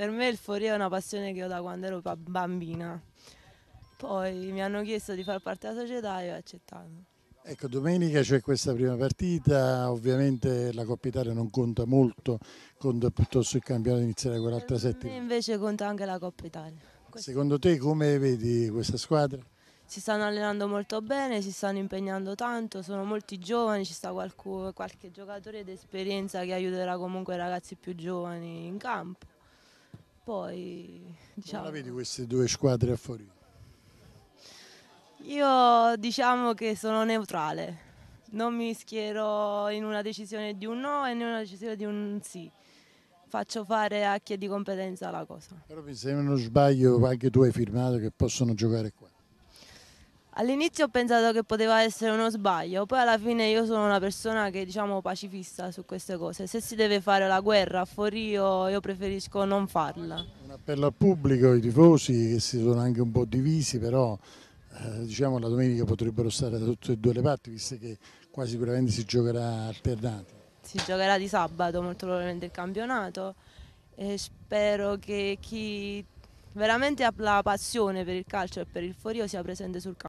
Per me il forio è una passione che ho da quando ero bambina. Poi mi hanno chiesto di far parte della società e ho accettato. Ecco, domenica c'è questa prima partita, ovviamente la Coppa Italia non conta molto, conta piuttosto il campionato iniziale con l'altra settima. Invece conta anche la Coppa Italia. Questa... Secondo te come vedi questa squadra? Si stanno allenando molto bene, si stanno impegnando tanto, sono molti giovani, ci sta qualche, qualche giocatore d'esperienza che aiuterà comunque i ragazzi più giovani in campo poi... Diciamo... Come la diciamo vedi queste due squadre a fuori? Io diciamo che sono neutrale, non mi schiero in una decisione di un no e in una decisione di un sì. Faccio fare a chi è di competenza la cosa. Però se non sbaglio anche tu hai firmato che possono giocare qua. All'inizio ho pensato che poteva essere uno sbaglio, poi alla fine io sono una persona che diciamo pacifista su queste cose. Se si deve fare la guerra a Forrio io preferisco non farla. Un appello al pubblico, ai tifosi che si sono anche un po' divisi, però eh, diciamo la domenica potrebbero stare da tutte e due le parti, visto che quasi sicuramente si giocherà alternati. Si giocherà di sabato molto probabilmente il campionato e spero che chi veramente ha la passione per il calcio e per il Forio sia presente sul campo.